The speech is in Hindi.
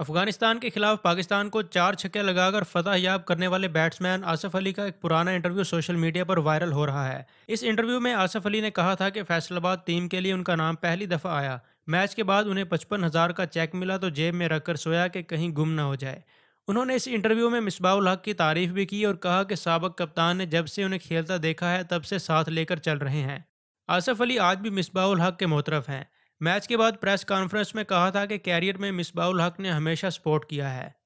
अफगानिस्तान के खिलाफ पाकिस्तान को चार छक्के लगाकर फतह याब करने वाले बैट्समैन आसफ अली का एक पुराना इंटरव्यू सोशल मीडिया पर वायरल हो रहा है इस इंटरव्यू में आसफ अली ने कहा था कि फैसलाबाद टीम के लिए उनका नाम पहली दफ़ा आया मैच के बाद उन्हें पचपन हज़ार का चेक मिला तो जेब में रखकर सोया कि कहीं गुम ना हो जाए उन्होंने इस इंटरव्यू में मिसबाउल हक की तारीफ भी की और कहा कि सबक कप्तान ने जब से उन्हें खेलता देखा है तब से साथ लेकर चल रहे हैं आसफ अली आज भी मिसबाउल हक के मोतरफ हैं मैच के बाद प्रेस कॉन्फ्रेंस में कहा था कि कैरियर में मिसबाउल हक ने हमेशा सपोर्ट किया है